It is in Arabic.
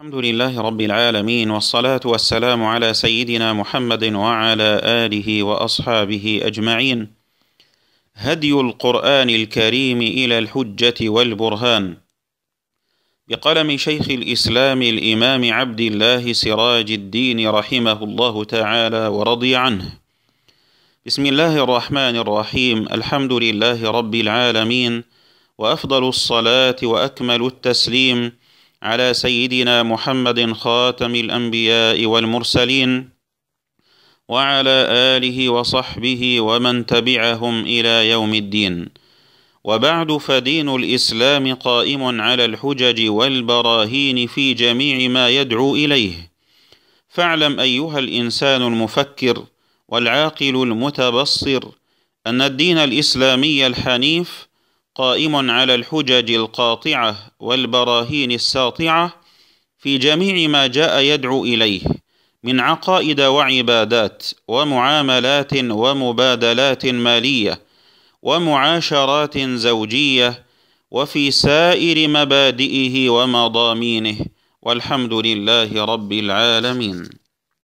الحمد لله رب العالمين والصلاة والسلام على سيدنا محمد وعلى آله وأصحابه أجمعين هدي القرآن الكريم إلى الحجة والبرهان بقلم شيخ الإسلام الإمام عبد الله سراج الدين رحمه الله تعالى ورضي عنه بسم الله الرحمن الرحيم الحمد لله رب العالمين وأفضل الصلاة وأكمل التسليم على سيدنا محمد خاتم الأنبياء والمرسلين وعلى آله وصحبه ومن تبعهم إلى يوم الدين وبعد فدين الإسلام قائم على الحجج والبراهين في جميع ما يدعو إليه فاعلم أيها الإنسان المفكر والعاقل المتبصر أن الدين الإسلامي الحنيف قائم على الحجج القاطعه والبراهين الساطعه في جميع ما جاء يدعو اليه من عقائد وعبادات ومعاملات ومبادلات ماليه ومعاشرات زوجيه وفي سائر مبادئه ومضامينه والحمد لله رب العالمين